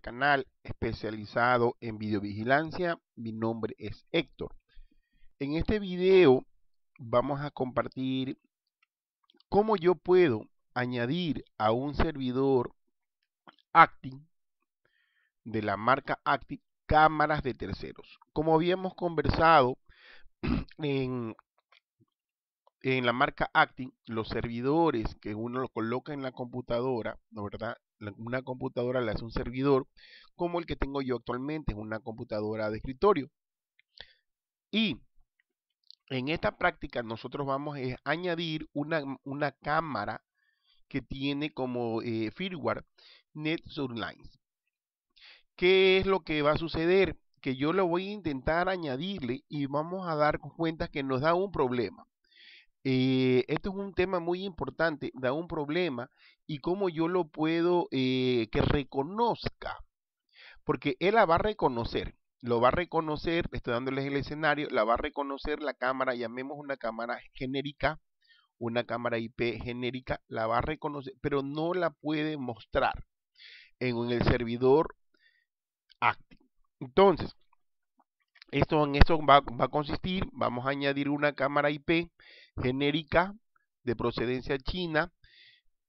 canal especializado en videovigilancia. Mi nombre es Héctor. En este video vamos a compartir cómo yo puedo añadir a un servidor Acti de la marca Acti cámaras de terceros. Como habíamos conversado en en la marca Acting, los servidores que uno lo coloca en la computadora, ¿no verdad? Una computadora le hace un servidor como el que tengo yo actualmente, es una computadora de escritorio. Y en esta práctica nosotros vamos a eh, añadir una, una cámara que tiene como eh, firmware NetSurlines. ¿Qué es lo que va a suceder? Que yo lo voy a intentar añadirle y vamos a dar cuenta que nos da un problema. Eh, esto es un tema muy importante, da un problema y cómo yo lo puedo eh, que reconozca, porque él la va a reconocer, lo va a reconocer, estoy dándoles el escenario, la va a reconocer la cámara, llamemos una cámara genérica, una cámara IP genérica, la va a reconocer, pero no la puede mostrar en el servidor Active. Entonces, esto en esto va, va, a consistir, vamos a añadir una cámara IP genérica de procedencia china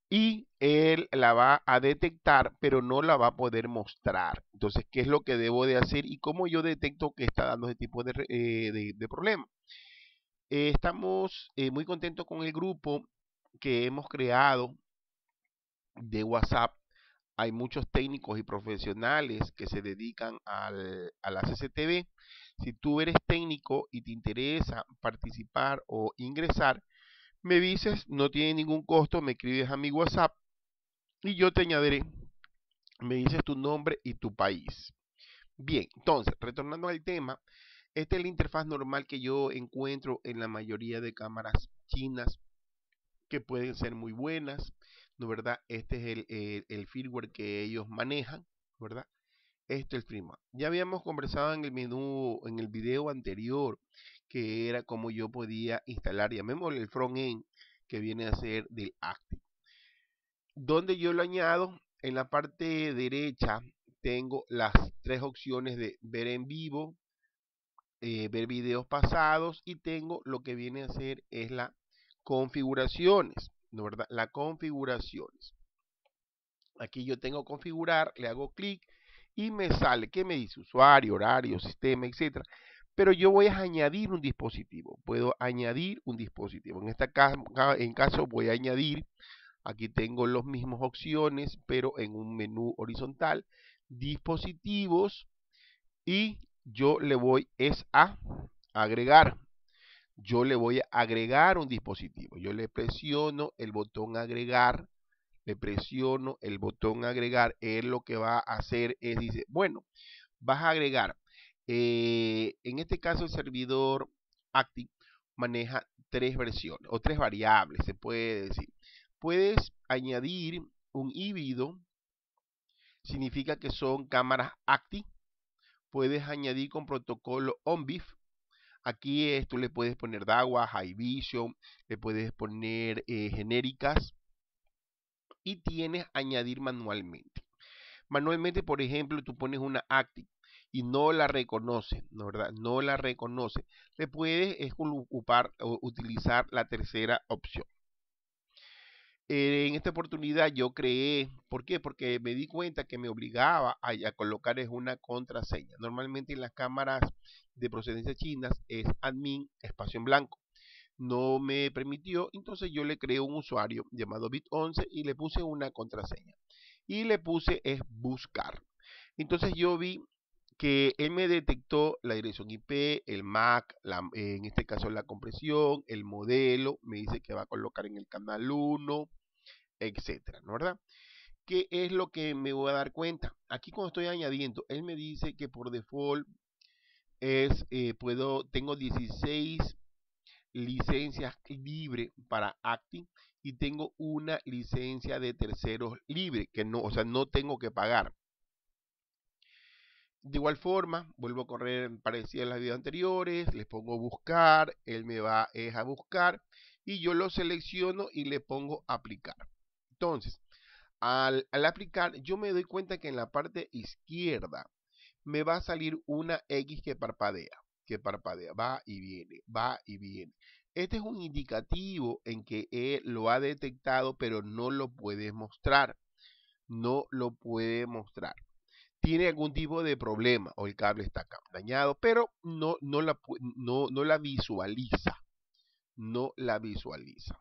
y él la va a detectar, pero no la va a poder mostrar. Entonces, ¿qué es lo que debo de hacer y cómo yo detecto que está dando ese tipo de, eh, problema? Eh, estamos eh, muy contentos con el grupo que hemos creado de WhatsApp hay muchos técnicos y profesionales que se dedican a la CCTV. Si tú eres técnico y te interesa participar o ingresar, me dices, no tiene ningún costo, me escribes a mi WhatsApp y yo te añadiré. Me dices tu nombre y tu país. Bien, entonces, retornando al tema, esta es la interfaz normal que yo encuentro en la mayoría de cámaras chinas que pueden ser muy buenas verdad? Este es el, firmware que ellos manejan, ¿verdad? esto es el firmware. Ya habíamos conversado en el menú, en el video anterior, que era como yo podía instalar, llamémosle el front-end, que viene a ser del Active. Donde yo lo añado, en la parte derecha tengo las tres opciones de ver en vivo, eh, ver videos pasados y tengo lo que viene a ser es la configuraciones. La configuraciones. Aquí yo tengo configurar, le hago clic y me sale, ¿qué me dice? Usuario, horario, sistema, etcétera. Pero yo voy a añadir un dispositivo. Puedo añadir un dispositivo. En este caso, en caso voy a añadir, aquí tengo las mismas opciones, pero en un menú horizontal, dispositivos y yo le voy es a agregar yo le voy a agregar un dispositivo. Yo le presiono el botón agregar, le presiono el botón agregar. Él lo que va a hacer es, dice, bueno, vas a agregar. Eh, en este caso el servidor Acti maneja tres versiones o tres variables, se puede decir. Puedes añadir un híbrido, significa que son cámaras Active. Puedes añadir con protocolo ONVIF. Aquí esto tú le puedes poner DAWA, High Vision, le puedes poner eh, genéricas y tienes añadir manualmente. Manualmente, por ejemplo, tú pones una Active y no la reconoce, ¿no, ¿verdad? No la reconoce. Le puedes ocupar o utilizar la tercera opción. Eh, en esta oportunidad yo creé, ¿por qué? Porque me di cuenta que me obligaba a, colocar es una contraseña. Normalmente en las cámaras de procedencia chinas es admin espacio en blanco. No me permitió, entonces yo le creé un usuario llamado bit11 y le puse una contraseña. Y le puse es buscar. Entonces yo vi que él me detectó la dirección IP, el MAC, en este caso la compresión, el modelo, me dice que va a colocar en el canal 1, etcétera, ¿no verdad? ¿Qué es lo que me voy a dar cuenta? Aquí cuando estoy añadiendo, él me dice que por default es, eh, puedo, tengo 16 licencias libre para Acting y tengo una licencia de terceros libre, que no, o sea, no tengo que pagar. De igual forma, vuelvo a correr en las videos anteriores, les pongo buscar, él me va a buscar y yo lo selecciono y le pongo aplicar. Entonces, al, aplicar, yo me doy cuenta que en la parte izquierda me va a salir una X que parpadea, que parpadea, va y viene, va y viene. Este es un indicativo en que él lo ha detectado, pero no lo puede mostrar. No lo puede mostrar. Tiene algún tipo de problema o el cable está dañado, pero no, no, no la visualiza. No la visualiza.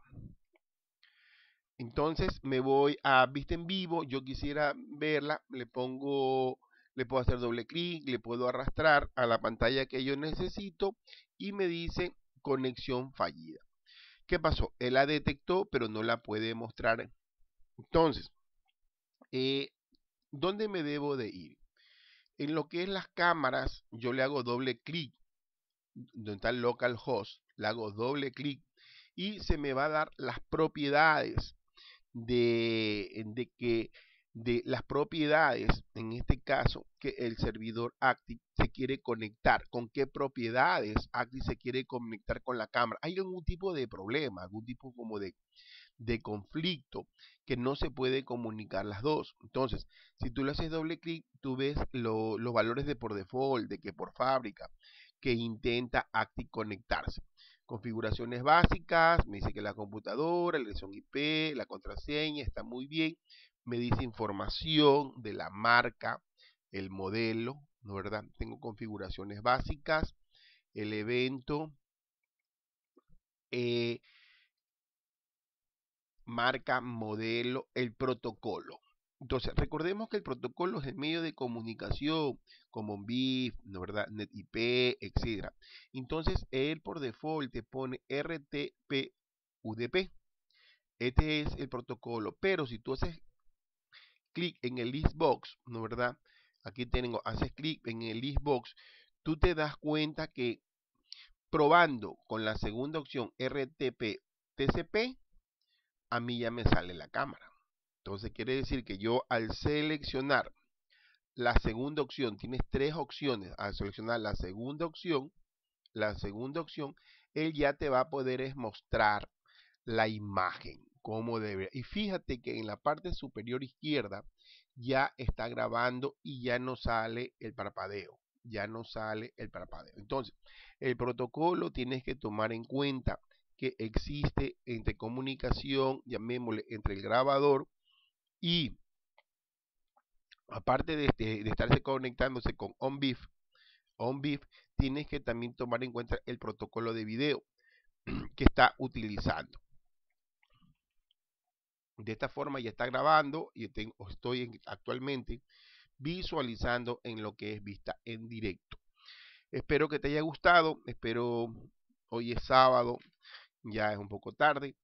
Entonces me voy a vista en vivo, yo quisiera verla, le pongo, le puedo hacer doble clic, le puedo arrastrar a la pantalla que yo necesito y me dice conexión fallida. ¿Qué pasó? Él la detectó, pero no la puede mostrar. Entonces, eh, ¿dónde me debo de ir? En lo que es las cámaras, yo le hago doble clic, donde está el localhost, le hago doble clic y se me va a dar las propiedades de, que de las propiedades, en este caso, que el servidor Active se quiere conectar, con qué propiedades Acti se quiere conectar con la cámara. Hay algún tipo de problema, algún tipo como de, conflicto que no se puede comunicar las dos. Entonces, si tú le haces doble clic, tú ves los valores de por default, de que por fábrica, que intenta Acti conectarse configuraciones básicas, me dice que la computadora, la dirección IP, la contraseña, está muy bien. Me dice información de la marca, el modelo, ¿no verdad? Tengo configuraciones básicas, el evento, eh, marca, modelo, el protocolo. Entonces, recordemos que el protocolo es el medio de comunicación, como BIF, ¿no verdad? NetIP, etc. Entonces, él por default te pone RTP UDP. Este es el protocolo. Pero si tú haces clic en el list box, ¿no verdad? Aquí tengo, haces clic en el listbox, tú te das cuenta que probando con la segunda opción RTP TCP, a mí ya me sale la cámara. Entonces quiere decir que yo al seleccionar la segunda opción, tienes tres opciones, al seleccionar la segunda opción, la segunda opción, él ya te va a poder mostrar la imagen, como debe. Y fíjate que en la parte superior izquierda ya está grabando y ya no sale el parpadeo, ya no sale el parpadeo. Entonces, el protocolo tienes que tomar en cuenta que existe entre comunicación, llamémosle, entre el grabador y aparte de, este, de, estarse conectándose con onvif onvif tienes que también tomar en cuenta el protocolo de video que está utilizando. De esta forma ya está grabando y estoy actualmente visualizando en lo que es vista en directo. Espero que te haya gustado, espero hoy es sábado, ya es un poco tarde,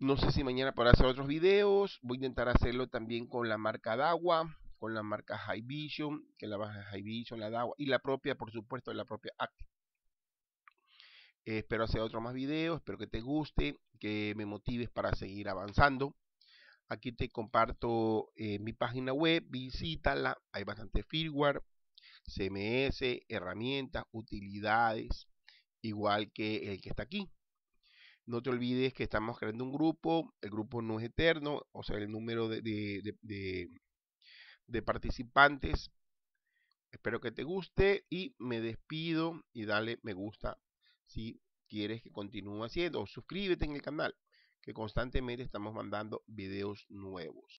no sé si mañana podré hacer otros videos. Voy a intentar hacerlo también con la marca d'agua con la marca High Vision, que la baja High Vision, la d'agua y la propia, por supuesto, la propia act espero hacer otro más videos, espero que te guste, que me motives para seguir avanzando. Aquí te comparto eh, mi página web, visítala, hay bastante firmware, CMS, herramientas, utilidades, igual que el que está aquí. No te olvides que estamos creando un grupo, el grupo no es eterno, o sea, el número de, participantes. Espero que te guste y me despido y dale me gusta si quieres que continúe haciendo o suscríbete en el canal que constantemente estamos mandando videos nuevos.